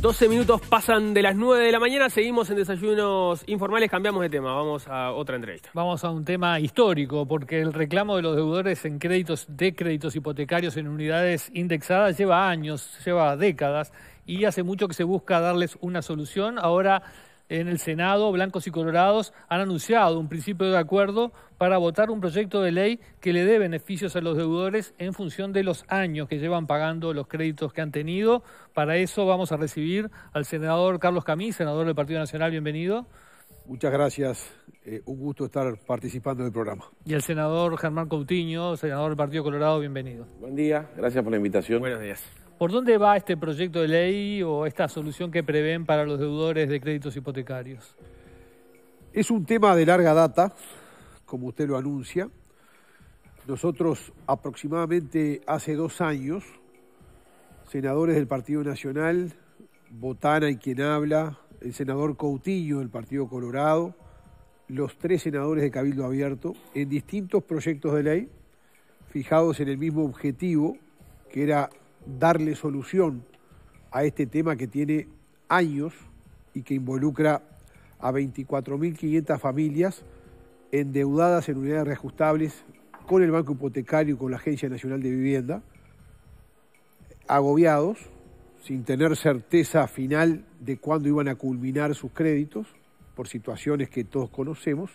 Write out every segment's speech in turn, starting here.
12 minutos pasan de las 9 de la mañana, seguimos en desayunos informales, cambiamos de tema, vamos a otra entrevista. Vamos a un tema histórico, porque el reclamo de los deudores en créditos de créditos hipotecarios en unidades indexadas lleva años, lleva décadas, y hace mucho que se busca darles una solución. Ahora en el Senado, blancos y colorados han anunciado un principio de acuerdo para votar un proyecto de ley que le dé beneficios a los deudores en función de los años que llevan pagando los créditos que han tenido. Para eso vamos a recibir al senador Carlos Camí, senador del Partido Nacional, bienvenido. Muchas gracias, eh, un gusto estar participando del programa. Y al senador Germán Coutinho, senador del Partido Colorado, bienvenido. Buen día, gracias por la invitación. Buenos días. ¿Por dónde va este proyecto de ley o esta solución que prevén para los deudores de créditos hipotecarios? Es un tema de larga data, como usted lo anuncia. Nosotros aproximadamente hace dos años, senadores del Partido Nacional, Botana y quien habla, el senador Coutinho del Partido Colorado, los tres senadores de Cabildo Abierto, en distintos proyectos de ley, fijados en el mismo objetivo, que era darle solución a este tema que tiene años y que involucra a 24.500 familias endeudadas en unidades reajustables con el Banco Hipotecario y con la Agencia Nacional de Vivienda, agobiados, sin tener certeza final de cuándo iban a culminar sus créditos, por situaciones que todos conocemos.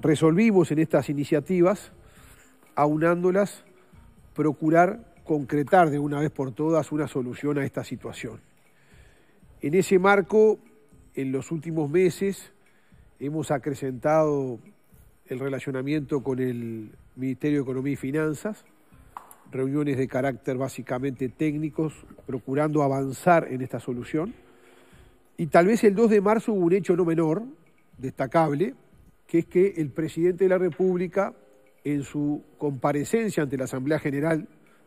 Resolvimos en estas iniciativas, aunándolas, procurar concretar de una vez por todas una solución a esta situación. En ese marco, en los últimos meses, hemos acrecentado el relacionamiento con el Ministerio de Economía y Finanzas, reuniones de carácter básicamente técnicos, procurando avanzar en esta solución. Y tal vez el 2 de marzo hubo un hecho no menor, destacable, que es que el presidente de la República, en su comparecencia ante la Asamblea General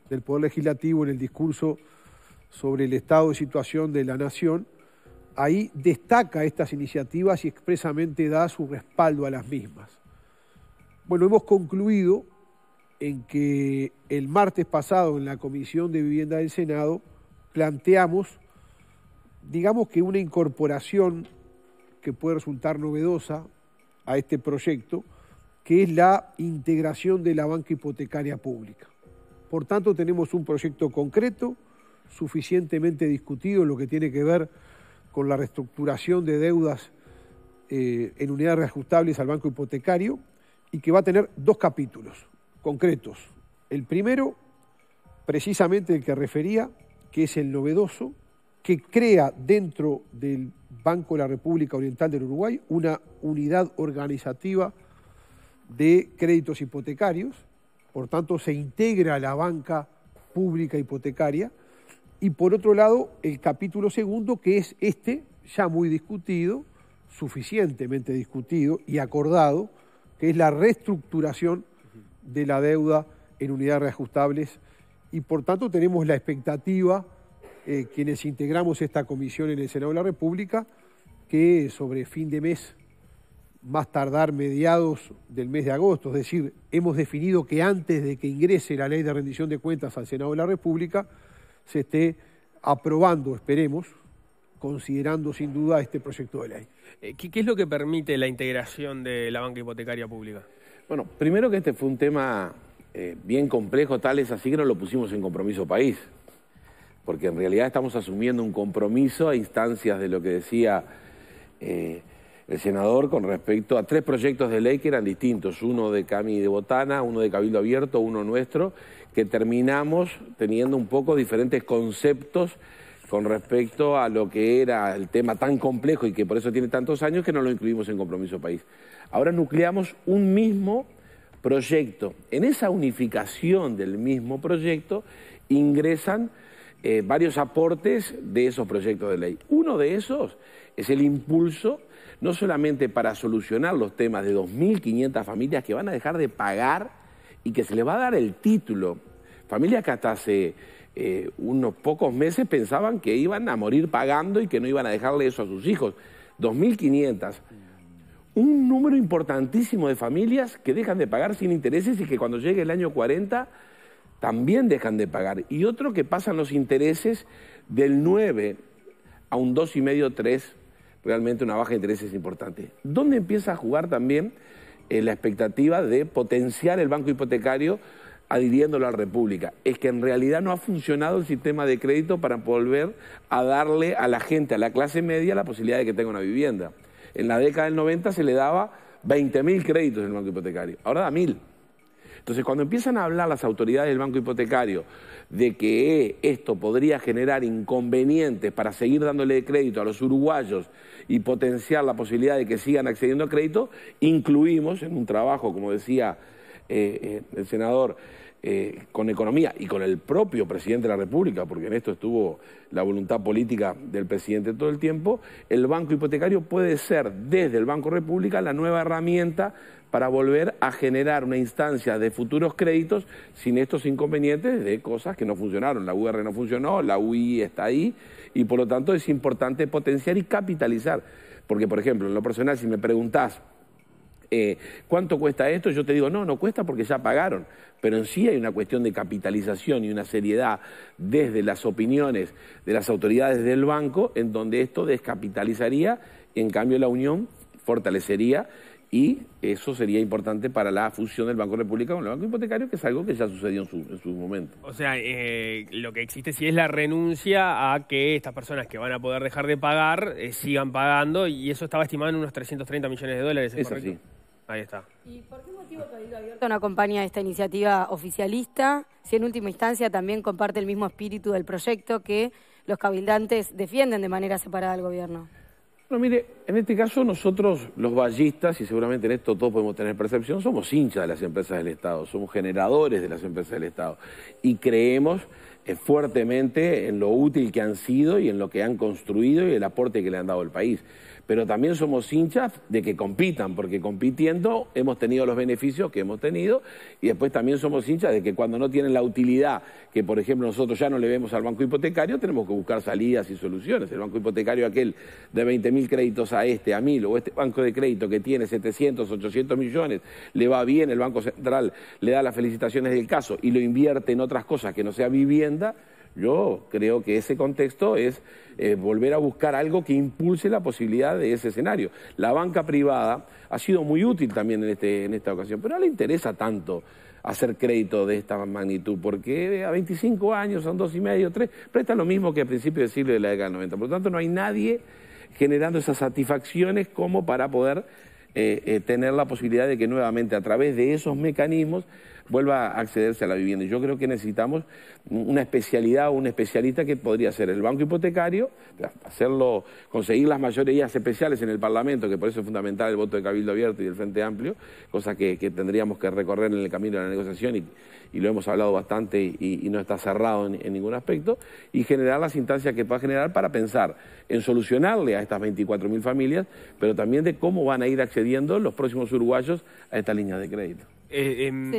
del Poder Legislativo en el discurso sobre el estado de situación de la nación, ahí destaca estas iniciativas y expresamente da su respaldo a las mismas. Bueno, hemos concluido en que el martes pasado en la Comisión de Vivienda del Senado planteamos, digamos que una incorporación que puede resultar novedosa a este proyecto, que es la integración de la banca hipotecaria pública. Por tanto, tenemos un proyecto concreto, suficientemente discutido en lo que tiene que ver con la reestructuración de deudas eh, en unidades reajustables al banco hipotecario y que va a tener dos capítulos concretos. El primero, precisamente el que refería, que es el novedoso, que crea dentro del Banco de la República Oriental del Uruguay una unidad organizativa de créditos hipotecarios por tanto se integra la banca pública hipotecaria, y por otro lado el capítulo segundo, que es este, ya muy discutido, suficientemente discutido y acordado, que es la reestructuración de la deuda en unidades reajustables, y por tanto tenemos la expectativa, eh, quienes integramos esta comisión en el Senado de la República, que sobre fin de mes más tardar mediados del mes de agosto, es decir, hemos definido que antes de que ingrese la ley de rendición de cuentas al Senado de la República, se esté aprobando, esperemos, considerando sin duda este proyecto de ley. Eh, ¿Qué, es lo que permite la integración de la banca hipotecaria pública? Bueno, primero que este fue un tema eh, bien complejo, tal es así que no lo pusimos en compromiso país, porque en realidad estamos asumiendo un compromiso a instancias de lo que decía... Eh, el senador con respecto a tres proyectos de ley que eran distintos, uno de Cami de Botana, uno de Cabildo Abierto, uno nuestro, que terminamos teniendo un poco diferentes conceptos con respecto a lo que era el tema tan complejo y que por eso tiene tantos años que no lo incluimos en Compromiso País. Ahora nucleamos un mismo proyecto. En esa unificación del mismo proyecto ingresan eh, varios aportes de esos proyectos de ley. Uno de esos es el impulso no solamente para solucionar los temas de 2.500 familias que van a dejar de pagar y que se les va a dar el título, familias que hasta hace eh, unos pocos meses pensaban que iban a morir pagando y que no iban a dejarle eso a sus hijos, 2.500. Un número importantísimo de familias que dejan de pagar sin intereses y que cuando llegue el año 40 también dejan de pagar. Y otro que pasan los intereses del 9 a un 2,5-3 realmente una baja de intereses importante. ¿Dónde empieza a jugar también eh, la expectativa de potenciar el banco hipotecario adhiriéndolo a la República? Es que en realidad no ha funcionado el sistema de crédito para volver a darle a la gente, a la clase media, la posibilidad de que tenga una vivienda. En la década del 90 se le daba 20.000 créditos en el banco hipotecario, ahora da 1.000. Entonces, cuando empiezan a hablar las autoridades del banco hipotecario de que eh, esto podría generar inconvenientes para seguir dándole crédito a los uruguayos y potenciar la posibilidad de que sigan accediendo a crédito, incluimos en un trabajo, como decía eh, eh, el senador, con economía y con el propio presidente de la República, porque en esto estuvo la voluntad política del presidente todo el tiempo, el banco hipotecario puede ser desde el Banco República la nueva herramienta para volver a generar una instancia de futuros créditos sin estos inconvenientes de cosas que no funcionaron. La UR no funcionó, la UI está ahí y por lo tanto es importante potenciar y capitalizar. Porque, por ejemplo, en lo personal, si me preguntás eh, cuánto cuesta esto, yo te digo, no, no cuesta porque ya pagaron. Pero en sí hay una cuestión de capitalización y una seriedad desde las opiniones de las autoridades del banco en donde esto descapitalizaría, y en cambio la Unión fortalecería y eso sería importante para la fusión del Banco República con el Banco Hipotecario, que es algo que ya sucedió en su, en momento. O sea, eh, lo que existe sí es la renuncia a que estas personas que van a poder dejar de pagar eh, sigan pagando, y eso estaba estimado en unos 330 millones de dólares. Eso sí, Ahí está. ¿Y por qué motivo Cabildo Abierto no acompaña esta iniciativa oficialista, si en última instancia también comparte el mismo espíritu del proyecto que los cabildantes defienden de manera separada del gobierno? Bueno, mire, en este caso nosotros, los ballistas, y seguramente en esto todos podemos tener percepción, somos hinchas de las empresas del Estado, somos generadores de las empresas del Estado y creemos eh, fuertemente en lo útil que han sido y en lo que han construido y el aporte que le han dado al país. Pero también somos hinchas de que compitan, porque compitiendo hemos tenido los beneficios que hemos tenido y después también somos hinchas de que cuando no tienen la utilidad que, por ejemplo, nosotros ya no le vemos al banco hipotecario, tenemos que buscar salidas y soluciones. El banco hipotecario aquel de 20.000 créditos a este, a mil o este banco de crédito que tiene 700, 800 millones, le va bien, el Banco Central le da las felicitaciones del caso y lo invierte en otras cosas que no sea vivienda yo creo que ese contexto es eh, volver a buscar algo que impulse la posibilidad de ese escenario. La banca privada ha sido muy útil también en, este, esta ocasión, pero no le interesa tanto hacer crédito de esta magnitud, porque a 25 años son dos y medio, tres, presta lo mismo que a principios del siglo de la década del 90. Por lo tanto, no hay nadie generando esas satisfacciones como para poder eh, eh, tener la posibilidad de que nuevamente a través de esos mecanismos vuelva a accederse a la vivienda. yo creo que necesitamos una especialidad o un especialista que podría ser el banco hipotecario, hacerlo, conseguir las mayorías especiales en el Parlamento, que por eso es fundamental el voto de Cabildo Abierto y el Frente Amplio, cosa que, tendríamos que recorrer en el camino de la negociación y, lo hemos hablado bastante y, no está cerrado en, ningún aspecto, y generar las instancias que pueda generar para pensar en solucionarle a estas 24.000 familias, pero también de cómo van a ir accediendo los próximos uruguayos a esta línea de crédito. Eh, em,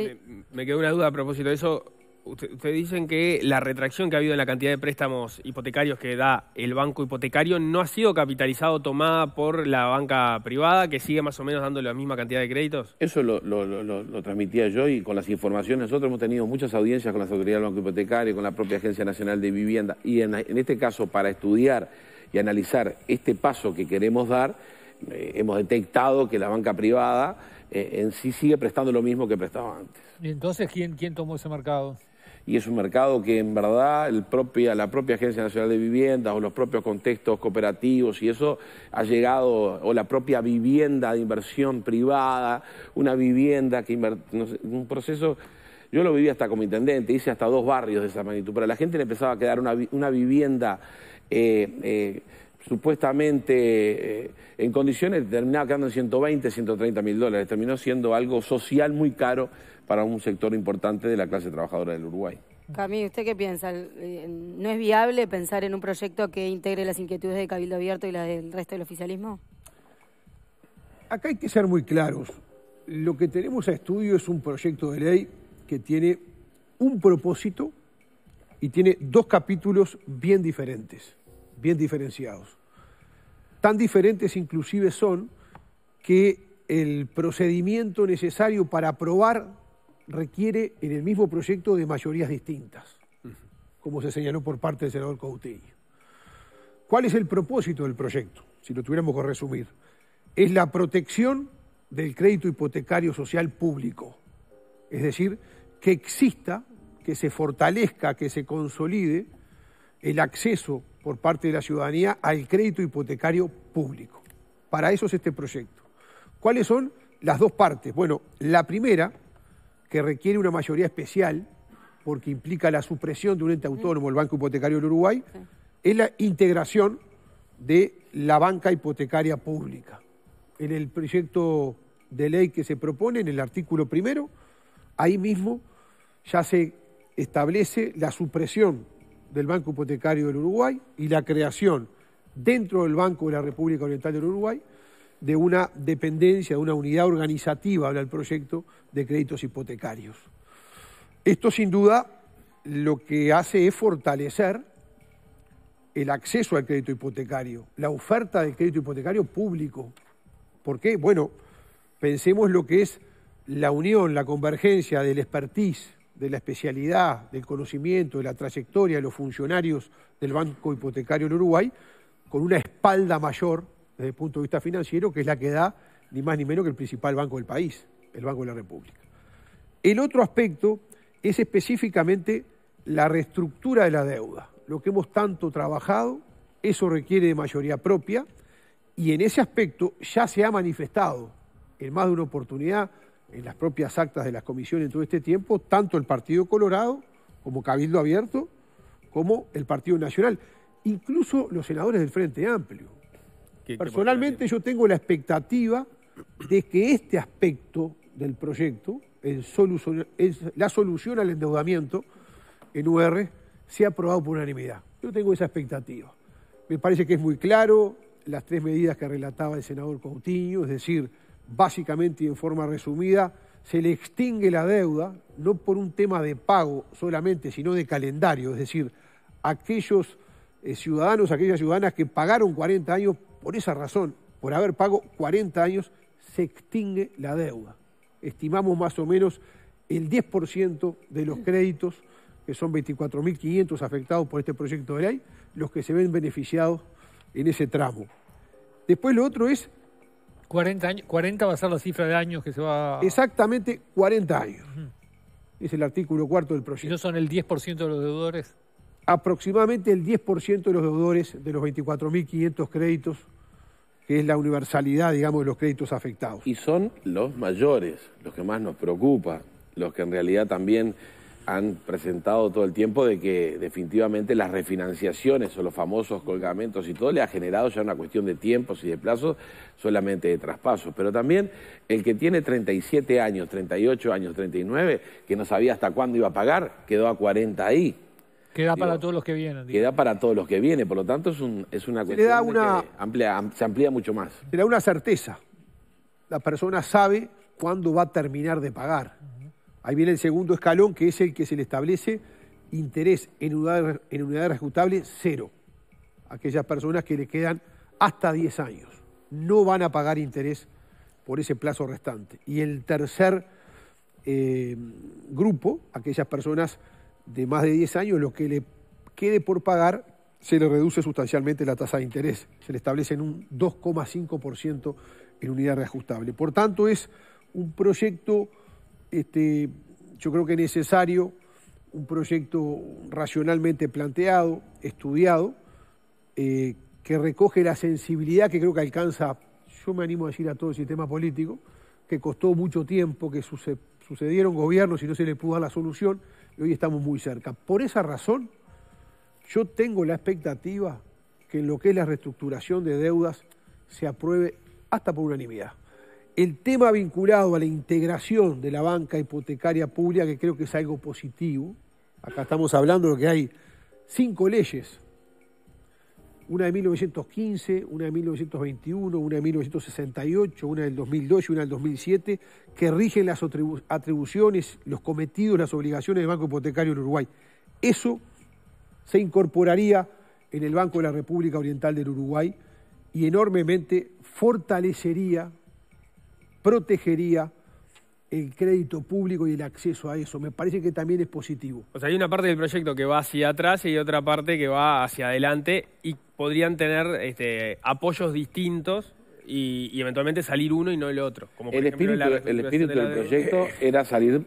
me quedó una duda a propósito de eso. Ustedes dicen que la retracción que ha habido en la cantidad de préstamos hipotecarios que da el banco hipotecario no ha sido capitalizado, tomada por la banca privada, que sigue más o menos dando la misma cantidad de créditos. Eso lo, transmitía yo y con las informaciones. Nosotros hemos tenido muchas audiencias con las autoridades del Banco Hipotecario, y con la propia Agencia Nacional de Vivienda. Y en, este caso, para estudiar y analizar este paso que queremos dar, eh, hemos detectado que la banca privada eh, en sí sigue prestando lo mismo que prestaba antes. ¿Y entonces quién, quién tomó ese mercado? Y es un mercado que en verdad el propia, la propia Agencia Nacional de Viviendas o los propios contextos cooperativos y eso ha llegado, o la propia vivienda de inversión privada, una vivienda que un proceso yo lo viví hasta como intendente, hice hasta dos barrios de esa magnitud, pero a la gente le empezaba a quedar una, vivienda eh, eh, supuestamente eh, en condiciones, terminaba quedando en 120, 130 mil dólares. Terminó siendo algo social muy caro para un sector importante de la clase trabajadora del Uruguay. Camilo, ¿usted qué piensa? ¿No es viable pensar en un proyecto que integre las inquietudes de Cabildo Abierto y las del resto del oficialismo? Acá hay que ser muy claros. Lo que tenemos a estudio es un proyecto de ley que tiene un propósito y tiene dos capítulos bien diferentes, bien diferenciados. Tan diferentes inclusive son que el procedimiento necesario para aprobar requiere en el mismo proyecto de mayorías distintas, como se señaló por parte del senador Coutinho. ¿Cuál es el propósito del proyecto? Si lo tuviéramos que resumir, es la protección del crédito hipotecario social público, es decir, que exista, que se fortalezca, que se consolide el acceso por parte de la ciudadanía al crédito hipotecario público. Para eso es este proyecto. ¿Cuáles son las dos partes? Bueno, la primera, que requiere una mayoría especial, porque implica la supresión de un ente autónomo, el Banco Hipotecario del Uruguay, es la integración de la banca hipotecaria pública. En el proyecto de ley que se propone, en el artículo primero, ahí mismo ya se establece la supresión del Banco Hipotecario del Uruguay y la creación dentro del Banco de la República Oriental del Uruguay de una dependencia, de una unidad organizativa del el proyecto de créditos hipotecarios. Esto sin duda lo que hace es fortalecer el acceso al crédito hipotecario, la oferta del crédito hipotecario público. ¿Por qué? Bueno, pensemos lo que es la unión, la convergencia del expertise de la especialidad, del conocimiento, de la trayectoria de los funcionarios del Banco Hipotecario en Uruguay, con una espalda mayor desde el punto de vista financiero, que es la que da ni más ni menos que el principal banco del país, el Banco de la República. El otro aspecto es específicamente la reestructura de la deuda, lo que hemos tanto trabajado, eso requiere de mayoría propia, y en ese aspecto ya se ha manifestado en más de una oportunidad en las propias actas de las comisiones en todo este tiempo, tanto el Partido Colorado como Cabildo Abierto, como el Partido Nacional, incluso los senadores del Frente Amplio. Personalmente yo tengo la expectativa de que este aspecto del proyecto, el la solución al endeudamiento en UR, sea aprobado por unanimidad. Yo tengo esa expectativa. Me parece que es muy claro las tres medidas que relataba el senador Coutinho, es decir, básicamente y en forma resumida, se le extingue la deuda, no por un tema de pago solamente, sino de calendario, es decir, aquellos eh, ciudadanos, aquellas ciudadanas que pagaron 40 años, por esa razón, por haber pagado 40 años, se extingue la deuda. Estimamos más o menos el 10% de los créditos, que son 24.500 afectados por este proyecto de ley, los que se ven beneficiados en ese tramo. Después lo otro es 40, años, 40 va a ser la cifra de años que se va... Exactamente 40 años. Es el artículo cuarto del proyecto. ¿Y no son el 10% de los deudores? Aproximadamente el 10% de los deudores de los 24.500 créditos, que es la universalidad, digamos, de los créditos afectados. Y son los mayores, los que más nos preocupa, los que en realidad también han presentado todo el tiempo de que definitivamente las refinanciaciones o los famosos colgamentos y todo le ha generado ya una cuestión de tiempos y de plazos solamente de traspasos. Pero también el que tiene 37 años, 38 años, 39, que no sabía hasta cuándo iba a pagar, quedó a 40 ahí. Queda para todos los que vienen. Queda para todos los que vienen, por lo tanto es, es una cuestión que amplia, se amplía mucho más. Era le da una certeza. La persona sabe cuándo va a terminar de pagar Ahí viene el segundo escalón, que es el que se le establece interés en unidad en unidad cero. Aquellas personas que le quedan hasta 10 años. No van a pagar interés por ese plazo restante. Y el tercer eh, grupo, aquellas personas de más de 10 años, lo que le quede por pagar se le reduce sustancialmente la tasa de interés, se le establece en un 2,5% en unidad reajustable. Por tanto, es un proyecto este, yo creo que es necesario un proyecto racionalmente planteado, estudiado, eh, que recoge la sensibilidad que creo que alcanza, yo me animo a decir a todo el sistema político, que costó mucho tiempo, que sucedieron gobiernos y no se le pudo dar la solución, y hoy estamos muy cerca. Por esa razón, yo tengo la expectativa que en lo que es la reestructuración de deudas se apruebe hasta por unanimidad el tema vinculado a la integración de la banca hipotecaria pública, que creo que es algo positivo, acá estamos hablando de que hay cinco leyes, una de 1915, una de 1921, una de 1968, una del 2002 y una del 2007, que rigen las atribuciones, los cometidos, las obligaciones del Banco Hipotecario en Uruguay. Eso se incorporaría en el Banco de la República Oriental del Uruguay y enormemente fortalecería protegería el crédito público y el acceso a eso. Me parece que también es positivo. O sea, hay una parte del proyecto que va hacia atrás y otra parte que va hacia adelante y podrían tener este, apoyos distintos y, eventualmente salir uno y no el otro. Como el, espíritu, el espíritu del proyecto era salir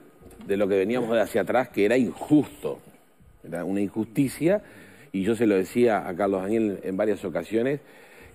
de lo que veníamos de hacia atrás, que era injusto, era una injusticia, y yo se lo decía a Carlos Daniel en varias ocasiones,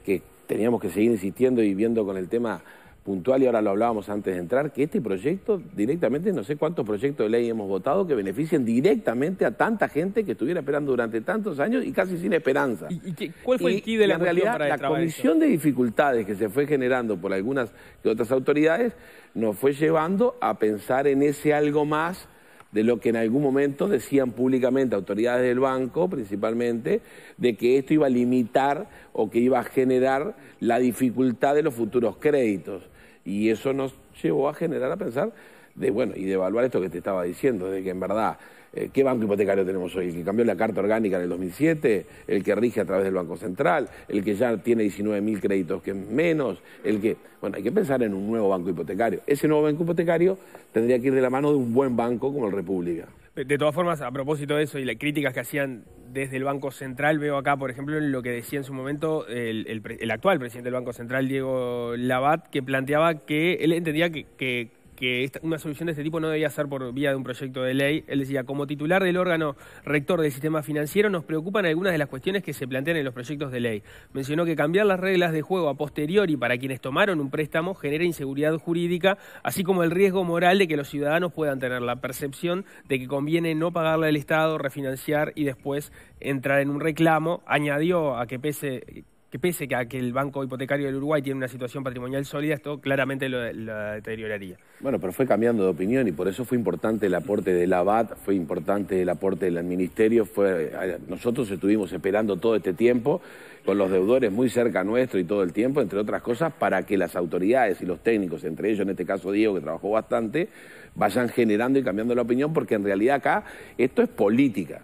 que teníamos que seguir insistiendo y viendo con el tema puntual, y ahora lo hablábamos antes de entrar, que este proyecto directamente, no sé cuántos proyectos de ley hemos votado que beneficien directamente a tanta gente que estuviera esperando durante tantos años y casi sin esperanza. ¿Y, cuál fue el key de la realidad, para La comisión de dificultades que se fue generando por algunas que otras autoridades nos fue llevando a pensar en ese algo más de lo que en algún momento decían públicamente autoridades del banco, principalmente, de que esto iba a limitar o que iba a generar la dificultad de los futuros créditos. Y eso nos llevó a generar a pensar de, bueno, y de evaluar esto que te estaba diciendo, de que en verdad, eh, ¿qué banco hipotecario tenemos hoy? El que cambió la carta orgánica en el 2007, el que rige a través del Banco Central, el que ya tiene 19.000 créditos que es menos, el que... Bueno, hay que pensar en un nuevo banco hipotecario. Ese nuevo banco hipotecario tendría que ir de la mano de un buen banco como el República. De todas formas, a propósito de eso y las críticas que hacían desde el Banco Central. Veo acá, por ejemplo, lo que decía en su momento el, actual presidente del Banco Central, Diego Labat, que planteaba que él entendía que que una solución de este tipo no debía ser por vía de un proyecto de ley. Él decía, como titular del órgano rector del sistema financiero, nos preocupan algunas de las cuestiones que se plantean en los proyectos de ley. Mencionó que cambiar las reglas de juego a posteriori para quienes tomaron un préstamo genera inseguridad jurídica, así como el riesgo moral de que los ciudadanos puedan tener la percepción de que conviene no pagarle al Estado, refinanciar y después entrar en un reclamo. Añadió a que pese que pese que, a que el Banco Hipotecario del Uruguay tiene una situación patrimonial sólida, esto claramente lo, deterioraría. Bueno, pero fue cambiando de opinión y por eso fue importante el aporte del ABAT, fue importante el aporte del Ministerio. Fue, eh, nosotros estuvimos esperando todo este tiempo con los deudores muy cerca nuestro y todo el tiempo, entre otras cosas, para que las autoridades y los técnicos, entre ellos en este caso Diego, que trabajó bastante, vayan generando y cambiando la opinión, porque en realidad acá esto es política.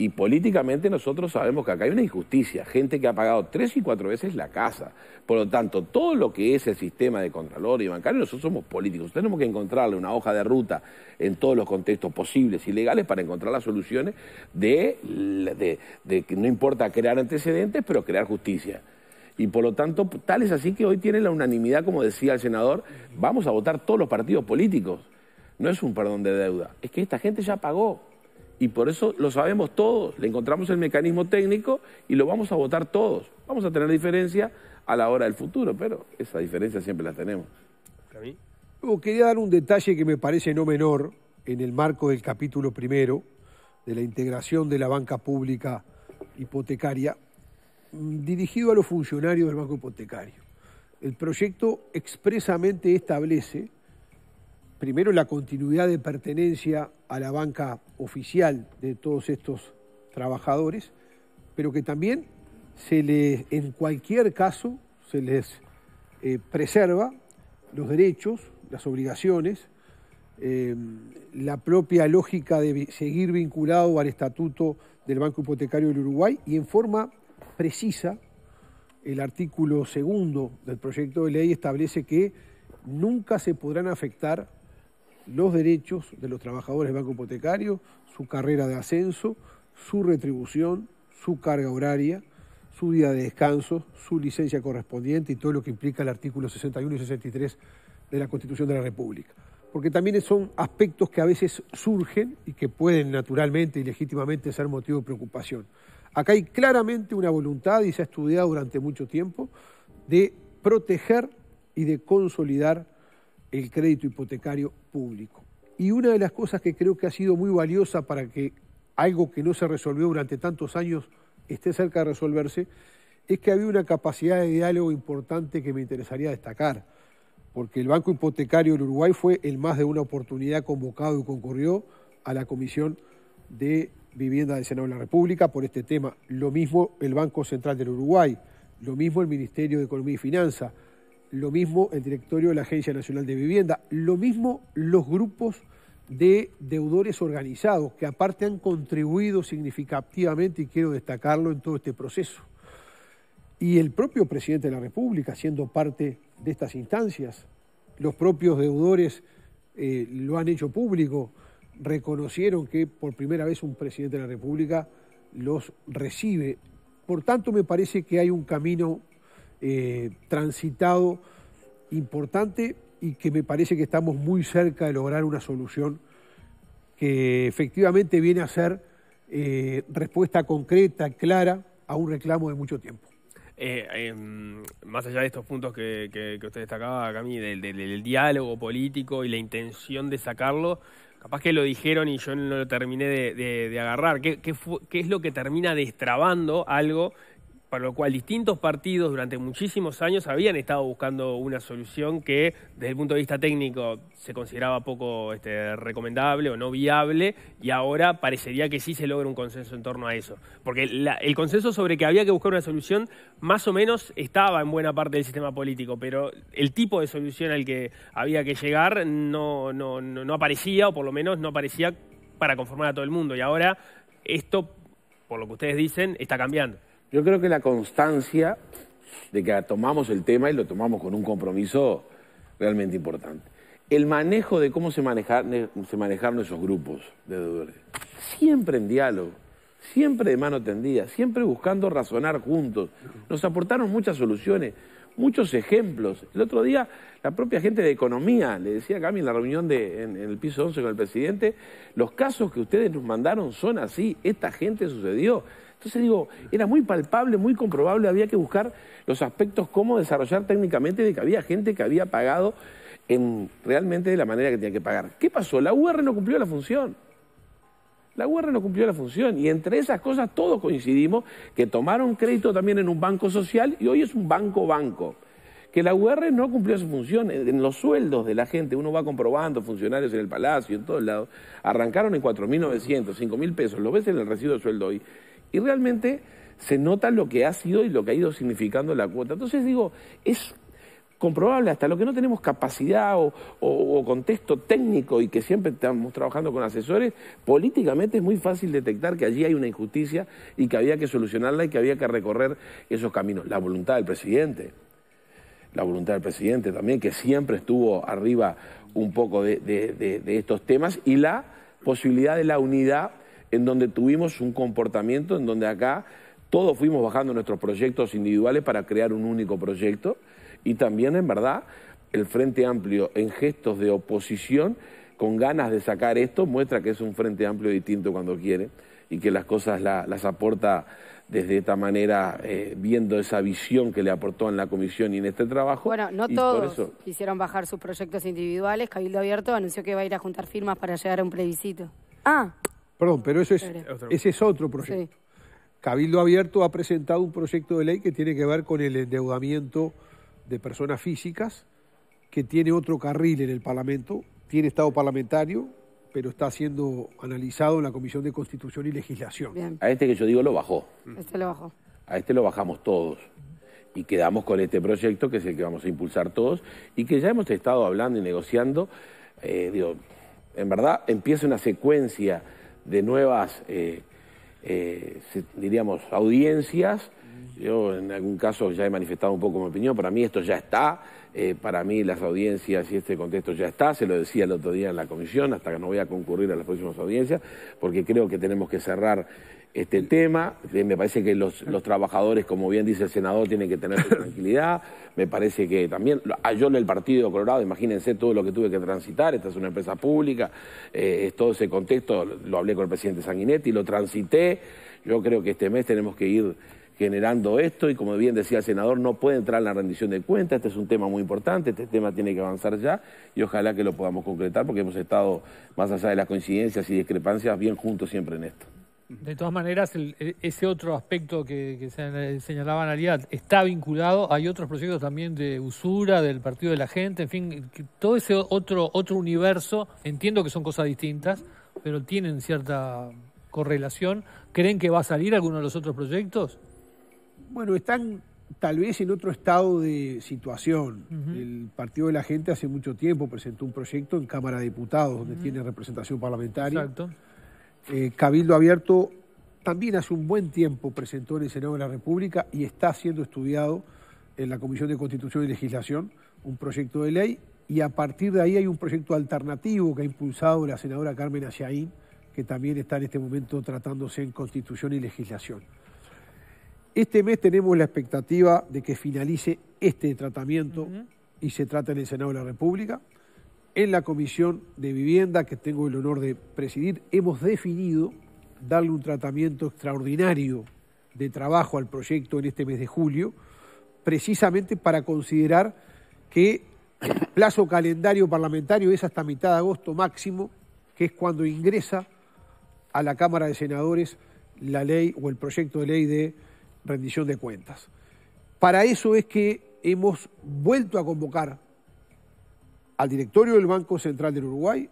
Y políticamente nosotros sabemos que acá hay una injusticia, gente que ha pagado tres y cuatro veces la casa. Por lo tanto, todo lo que es el sistema de contralor y bancario, nosotros somos políticos. Tenemos que encontrarle una hoja de ruta en todos los contextos posibles y legales para encontrar las soluciones de, de que no importa crear antecedentes, pero crear justicia. Y por lo tanto, tal es así que hoy tiene la unanimidad, como decía el senador, vamos a votar todos los partidos políticos. No es un perdón de deuda, es que esta gente ya pagó y por eso lo sabemos todos, le encontramos el mecanismo técnico y lo vamos a votar todos. Vamos a tener diferencia a la hora del futuro, pero esa diferencia siempre la tenemos. Luego quería dar un detalle que me parece no menor en el marco del capítulo primero de la integración de la banca pública hipotecaria mm, dirigido a los funcionarios del banco hipotecario. El proyecto expresamente establece primero la continuidad de pertenencia a la banca oficial de todos estos trabajadores, pero que también se les, en cualquier caso, se les eh, preserva los derechos, las obligaciones, em, la propia lógica de seguir vinculado al estatuto del Banco Hipotecario del Uruguay y en forma precisa el artículo segundo del proyecto de ley establece que nunca se podrán afectar los derechos de los trabajadores del Banco Hipotecario, su carrera de ascenso, su retribución, su carga horaria, su día de descanso, su licencia correspondiente y todo lo que implica el artículo 61 y 63 de la Constitución de la República. Porque también son aspectos que a veces surgen y que pueden naturalmente y legítimamente ser motivo de preocupación. Acá hay claramente una voluntad, y se ha estudiado durante mucho tiempo, de proteger y de consolidar el crédito hipotecario público. Y una de las cosas que creo que ha sido muy valiosa para que algo que no se resolvió durante tantos años esté cerca de resolverse, es que había una capacidad de diálogo importante que me interesaría destacar, porque el Banco Hipotecario del Uruguay fue el más de una oportunidad convocado y concurrió a la Comisión de Vivienda del Senado de la República por este tema. Lo mismo el Banco Central del Uruguay, lo mismo el Ministerio de Economía y Finanzas lo mismo el directorio de la Agencia Nacional de Vivienda, lo mismo los grupos de deudores organizados, que aparte han contribuido significativamente, y quiero destacarlo, en todo este proceso. Y el propio presidente de la República, siendo parte de estas instancias, los propios deudores eh, lo han hecho público, reconocieron que por primera vez un presidente de la República los recibe. Por tanto, me parece que hay un camino eh, transitado importante y que me parece que estamos muy cerca de lograr una solución que efectivamente viene a ser eh, respuesta concreta, clara, a un reclamo de mucho tiempo. Eh, em, más allá de estos puntos que, usted destacaba, Cami, del, diálogo político y la intención de sacarlo, capaz que lo dijeron y yo no lo terminé de, agarrar. ¿Qué, ¿Qué, es lo que termina destrabando algo para lo cual distintos partidos durante muchísimos años habían estado buscando una solución que desde el punto de vista técnico se consideraba poco este, recomendable o no viable y ahora parecería que sí se logra un consenso en torno a eso. Porque el consenso sobre que había que buscar una solución más o menos estaba en buena parte del sistema político, pero el tipo de solución al que había que llegar no, no, no, no aparecía o por lo menos no aparecía para conformar a todo el mundo y ahora esto, por lo que ustedes dicen, está cambiando. Yo creo que la constancia de que tomamos el tema y lo tomamos con un compromiso realmente importante. El manejo de cómo se, manejar, se manejaron esos grupos de deudores. Siempre en diálogo, siempre de mano tendida, siempre buscando razonar juntos. Nos aportaron muchas soluciones, muchos ejemplos. El otro día la propia gente de economía le decía a Cami en la reunión de, en el piso 11 con el presidente, los casos que ustedes nos mandaron son así, esta gente sucedió. Entonces digo, era muy palpable, muy comprobable, había que buscar los aspectos cómo desarrollar técnicamente de que había gente que había pagado realmente de la manera que tenía que pagar. ¿Qué pasó? La UR no cumplió la función. La UR no cumplió la función y entre esas cosas todos coincidimos que tomaron crédito también en un banco social y hoy es un banco banco. Que la UR no cumplió su función en los sueldos de la gente, uno va comprobando funcionarios en el Palacio, en todos lados, arrancaron en 4.900, 5.000 pesos, lo ves en el recibo de sueldo hoy, y realmente se nota lo que ha sido y lo que ha ido significando la cuota. Entonces digo, es comprobable, hasta lo que no tenemos capacidad o, contexto técnico y que siempre estamos trabajando con asesores, políticamente es muy fácil detectar que allí hay una injusticia y que había que solucionarla y que había que recorrer esos caminos. La voluntad del presidente, la voluntad del presidente también, que siempre estuvo arriba un poco de estos temas, y la posibilidad de la unidad en donde tuvimos un comportamiento en donde acá todos fuimos bajando nuestros proyectos individuales para crear un único proyecto y también, en verdad, el Frente Amplio en gestos de oposición con ganas de sacar esto muestra que es un Frente Amplio distinto cuando quiere y que las cosas la, las aporta desde esta manera, eh, viendo esa visión que le aportó en la comisión y en este trabajo. Bueno, no todos eso... quisieron bajar sus proyectos individuales. Cabildo Abierto anunció que va a ir a juntar firmas para llegar a un plebiscito. Ah, Perdón, pero ese es otro proyecto. Cabildo Abierto ha presentado un proyecto de ley que tiene que ver con el endeudamiento de personas físicas, que tiene otro carril en el Parlamento, tiene estado parlamentario, pero está siendo analizado en la Comisión de Constitución y Legislación. A este que yo digo lo bajó. Este lo bajó. A este lo bajamos todos. Y quedamos con este proyecto, que es el que vamos a impulsar todos, y que ya hemos estado hablando y negociando. Eh, en verdad empieza una secuencia de nuevas, eh, eh, diríamos, audiencias. Yo en algún caso ya he manifestado un poco mi opinión, para mí esto ya está, eh, para mí las audiencias y este contexto ya está, se lo decía el otro día en la comisión, hasta que no voy a concurrir a las próximas audiencias, porque creo que tenemos que cerrar este tema. Me parece que los, trabajadores, como bien dice el senador, tienen que tener tranquilidad. Me parece que también, ah, yo en el Partido Colorado, imagínense todo lo que tuve que transitar, esta es una empresa pública, eh, es todo ese contexto, lo hablé con el presidente Sanguinetti, lo transité. Yo creo que este mes tenemos que ir generando esto y como bien decía el senador, no puede entrar en la rendición de cuentas, este es un tema muy importante, este tema tiene que avanzar ya y ojalá que lo podamos concretar porque hemos estado, más allá de las coincidencias y discrepancias, bien juntos siempre en esto. De todas maneras, e, ese otro aspecto que, se, eh, señalaba Nariat está vinculado. Hay otros proyectos también de usura, del partido de la gente, en fin, todo ese otro, otro universo. Entiendo que son cosas distintas, pero tienen cierta correlación. ¿Creen que va a salir alguno de los otros proyectos? Bueno, están tal vez en otro estado de situación. El Partido de la Gente hace mucho tiempo presentó un proyecto en Cámara de Diputados, donde tiene representación parlamentaria. Exacto eh, Cabildo Abierto también hace un buen tiempo presentó en el Senado de la República y está siendo estudiado en la Comisión de Constitución y Legislación un proyecto de ley y a partir de ahí hay un proyecto alternativo que ha impulsado la senadora Carmen Asiaín, que también está en este momento tratándose en Constitución y Legislación. Este mes tenemos la expectativa de que finalice este tratamiento y se trate en el Senado de la República en la Comisión de Vivienda, que tengo el honor de presidir, hemos definido darle un tratamiento extraordinario de trabajo al proyecto en este mes de julio, precisamente para considerar que el plazo calendario parlamentario es hasta mitad de agosto máximo, que es cuando ingresa a la Cámara de Senadores la ley o el proyecto de ley de rendición de cuentas. Para eso es que hemos vuelto a convocar al directorio del Banco Central del Uruguay,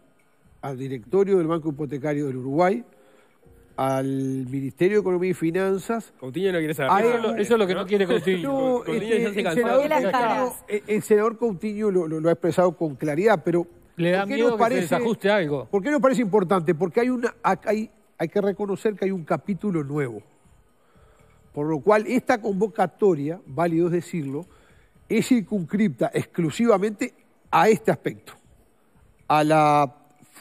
al directorio del Banco Hipotecario del Uruguay, al Ministerio de Economía y Finanzas. Coutinho no quiere saber. eso, es lo que no, quiere Coutinho. Este, eh, el senador Coutinho, lo, ha expresado con claridad, pero... Le da miedo algo. ¿Por qué nos parece importante? Porque hay, una, hay, hay que reconocer que hay un capítulo nuevo. Por lo cual, esta convocatoria, válido es decirlo, es circunscripta exclusivamente a este aspecto, a la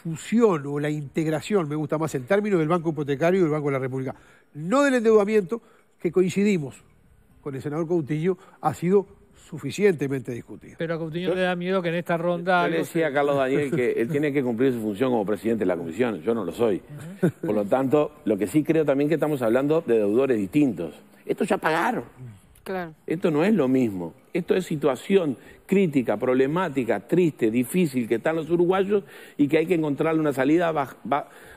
fusión o la integración, me gusta más el término, del Banco Hipotecario y del Banco de la República. No del endeudamiento, que coincidimos con el senador Coutinho, ha sido suficientemente discutido. Pero a Coutinho le da miedo que en esta ronda... le decía a Carlos Daniel que él tiene que cumplir su función como presidente de la comisión, yo no lo soy. Por lo tanto, lo que sí creo también que estamos hablando de deudores distintos. Estos ya pagaron. Esto no es lo mismo. Esto es situación crítica, problemática, triste, difícil que están los uruguayos y que hay que encontrarle una salida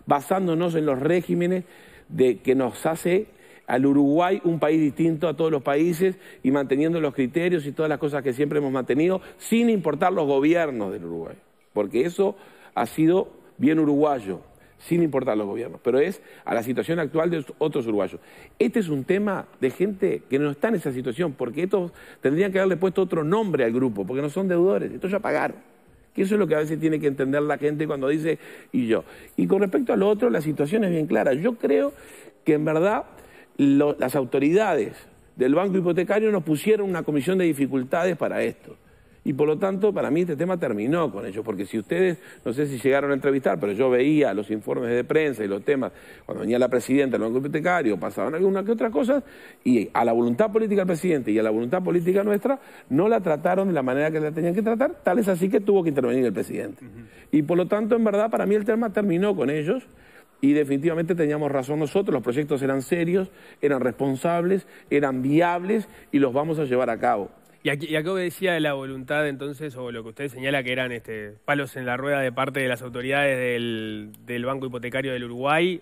basándonos en los regímenes de, que nos hace al Uruguay un país distinto a todos los países y manteniendo los criterios y todas las cosas que siempre hemos mantenido, sin importar los gobiernos del Uruguay. Porque eso ha sido bien uruguayo sin importar los gobiernos, pero es a la situación actual de otros uruguayos. Este es un tema de gente que no está en esa situación, porque estos tendrían que haberle puesto otro nombre al grupo, porque no son deudores, estos ya pagaron. Que eso es lo que a veces tiene que entender la gente cuando dice y yo. Y con respecto a lo otro, la situación es bien clara. Yo creo que en verdad las autoridades del Banco Hipotecario nos pusieron una comisión de dificultades para esto y por lo tanto para mí este tema terminó con ellos, porque si ustedes, no sé si llegaron a entrevistar, pero yo veía los informes de prensa y los temas, cuando venía la presidenta del Banco Hipotecario, pasaban alguna que otra cosa, y a la voluntad política del presidente y a la voluntad política nuestra no la trataron de la manera que la tenían que tratar, tal es así que tuvo que intervenir el presidente. Y por lo tanto, en verdad, para mí el tema terminó con ellos y definitivamente teníamos razón nosotros, los proyectos eran serios, eran responsables, eran viables y los vamos a llevar a cabo. Y, aquí, y decía la voluntad entonces, o lo que usted señala que eran este, palos en la rueda de parte de las autoridades del, Banco Hipotecario del Uruguay,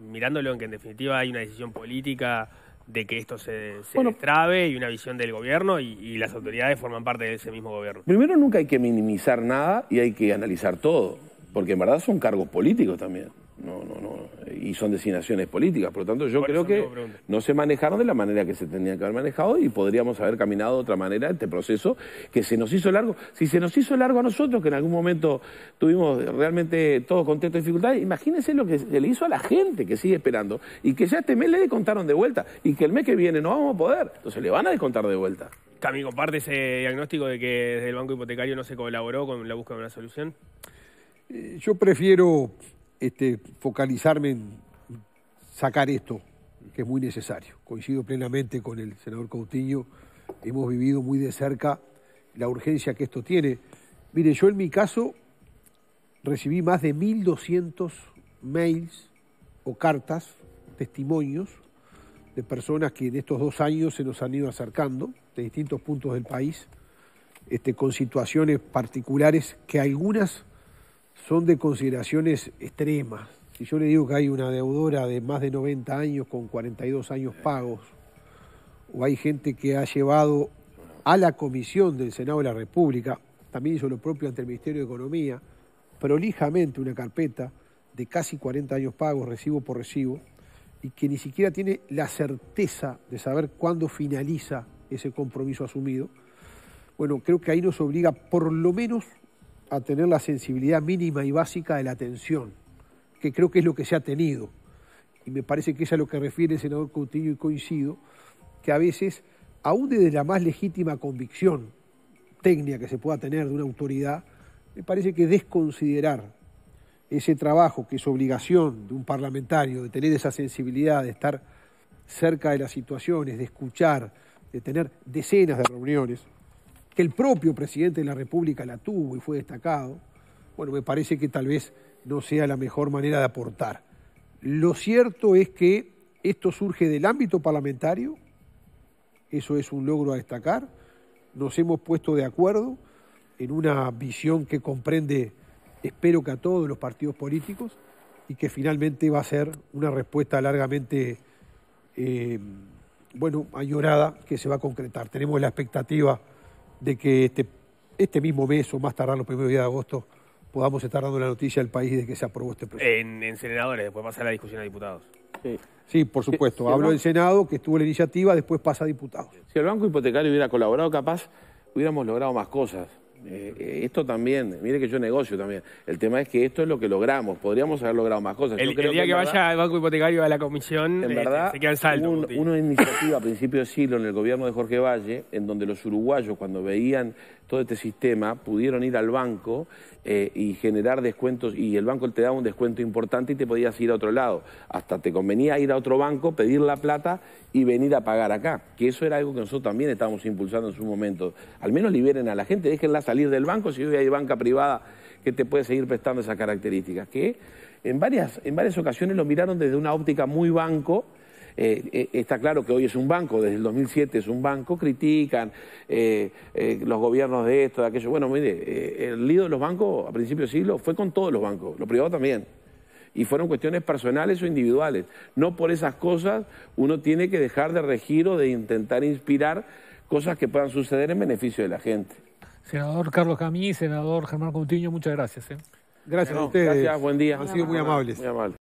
mirándolo en que en definitiva hay una decisión política de que esto se, se y una visión del gobierno y, las autoridades forman parte de ese mismo gobierno. Primero nunca hay que minimizar nada y hay que analizar todo, porque en verdad son cargos políticos también no, no, no, y son designaciones políticas. Por lo tanto, yo creo que no se manejaron de la manera que se tenían que haber manejado y podríamos haber caminado de otra manera este proceso que se nos hizo largo. Si se nos hizo largo a nosotros, que en algún momento tuvimos realmente todos contentos y dificultades, imagínense lo que se le hizo a la gente que sigue esperando y que ya este mes le descontaron de vuelta y que el mes que viene no vamos a poder. Entonces le van a descontar de vuelta. ¿También ¿comparte ese diagnóstico de que desde el Banco Hipotecario no se colaboró con la búsqueda de una solución? Eh, yo prefiero este, focalizarme en sacar esto, que es muy necesario. Coincido plenamente con el senador Coutinho, hemos vivido muy de cerca la urgencia que esto tiene. Mire, yo en mi caso recibí más de 1.200 mails o cartas, testimonios de personas que en estos dos años se nos han ido acercando de distintos puntos del país, este, con situaciones particulares que algunas son de consideraciones extremas. Si yo le digo que hay una deudora de más de 90 años con 42 años pagos, o hay gente que ha llevado a la Comisión del Senado de la República, también hizo lo propio ante el Ministerio de Economía, prolijamente una carpeta de casi 40 años pagos, recibo por recibo, y que ni siquiera tiene la certeza de saber cuándo finaliza ese compromiso asumido, bueno, creo que ahí nos obliga por lo menos a tener la sensibilidad mínima y básica de la atención, que creo que es lo que se ha tenido. Y me parece que es a lo que refiere el senador Coutinho y coincido, que a veces, aún desde la más legítima convicción técnica que se pueda tener de una autoridad, me parece que desconsiderar ese trabajo que es obligación de un parlamentario, de tener esa sensibilidad, de estar cerca de las situaciones, de escuchar, de tener decenas de reuniones, que el propio presidente de la República la tuvo y fue destacado, bueno, me parece que tal vez no sea la mejor manera de aportar. Lo cierto es que esto surge del ámbito parlamentario, eso es un logro a destacar, nos hemos puesto de acuerdo en una visión que comprende, espero que a todos los partidos políticos, y que finalmente va a ser una respuesta largamente, eh, bueno, mayorada, que se va a concretar. Tenemos la expectativa de que este, este mismo mes o más tardar los primeros días de agosto podamos estar dando la noticia al país de que se aprobó este proyecto. En, en senadores, después pasa la discusión a diputados. Sí. sí por supuesto. Hablo del Senado, que estuvo la iniciativa, después pasa a diputados. Si el Banco Hipotecario hubiera colaborado, capaz hubiéramos logrado más cosas. Eh, esto también, mire que yo negocio también. El tema es que esto es lo que logramos. Podríamos haber logrado más cosas. El, día que, vaya al Banco Hipotecario a la comisión, en este, verdad, se quedan una iniciativa a principios de siglo en el gobierno de Jorge Valle, en donde los uruguayos, cuando veían todo este sistema, pudieron ir al banco eh, y generar descuentos. Y el banco te daba un descuento importante y te podías ir a otro lado. Hasta te convenía ir a otro banco, pedir la plata y venir a pagar acá. Que eso era algo que nosotros también estábamos impulsando en su momento. Al menos liberen a la gente, déjenla salir salir del banco si hoy hay banca privada que te puede seguir prestando esas características? Que en varias, en varias ocasiones lo miraron desde una óptica muy banco. Eh, eh, está claro que hoy es un banco, desde el 2007 es un banco, critican eh, los gobiernos de esto, de aquello. Bueno, mire, el lío de los bancos a principios de siglo fue con todos los bancos, lo privado también. Y fueron cuestiones personales o individuales. No por esas cosas uno tiene que dejar de regir o de intentar inspirar cosas que puedan suceder en beneficio de la gente. Senador Carlos Camí, senador Germán Contiño, muchas gracias. ¿eh? Gracias a ustedes. Gracias, buen día. Han sido Muy amables.